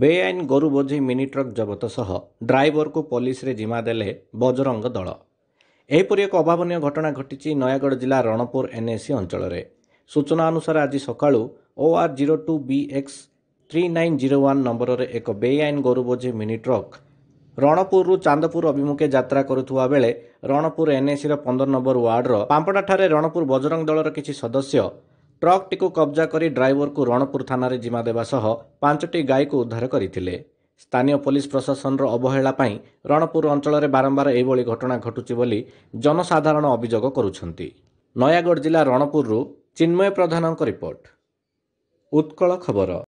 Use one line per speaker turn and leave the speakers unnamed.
ବେଆଇନ ଗୋରୁ ବୋଝି mini truck ଜବତ ସହ ଡ୍ରାଇଭରକୁ ପୋଲିସରେ ଜିମା ଦେଲେ ବଜରଙ୍ଗ ଦଳ ଏହିପରି ଏକ ଅଭାବନୀୟ ଘଟଣା ଘଟିଛି ନୟାଗଡ଼ ଜିଲ୍ଲା ରଣପୁର ଏନ୍ଏସି ଅଞ୍ଚଳରେ ସୂଚନା ଅନୁସାରେ ଆଜି ସକାଳୁ O R zero two B X three nine zero one ନମ୍ବରରେ ଏକ ବେଆଇନ ଗୋରୁ ବୋଝି ମିନି ଟ୍ରକ୍ ରଣପୁରରୁ ଚାନ୍ଦପୁର ଅଭିମୁଖେ ଯାତ୍ରା କରୁଥିବା ବେଳେ ରଣପୁର ଏନ୍ଏସିର ପନ୍ଦର ନମ୍ବର ୱାର୍ଡ଼ର ପାମ୍ପଡ଼ାଠାରେ ରଣପୁର ବଜରଙ୍ଗ ଦଳର କିଛି ସଦସ୍ୟ ଟ୍ରକ୍ଟିକୁ କବ୍ଜା କରି ଡ୍ରାଇଭରକୁ ରଣପୁର ଥାନାରେ ଜିମା ଦେବା ସହ ପାଞ୍ଚଟି ଗାଈକୁ ଉଦ୍ଧାର କରିଥିଲେ ସ୍ଥାନୀୟ ପୋଲିସ ପ୍ରଶାସନର ଅବହେଳା ପାଇଁ ରଣପୁର ଅଞ୍ଚଳରେ ବାରମ୍ବାର ଏହିଭଳି ଘଟଣା ଘଟୁଛି ବୋଲି ଜନସାଧାରଣ ଅଭିଯୋଗ କରୁଛନ୍ତି ନୟାଗଡ଼ ଜିଲ୍ଲା ରଣପୁରରୁ ଚିନ୍ମୟ ପ୍ରଧାନଙ୍କ ରିପୋର୍ଟ ଉତ୍କଳ ଖବର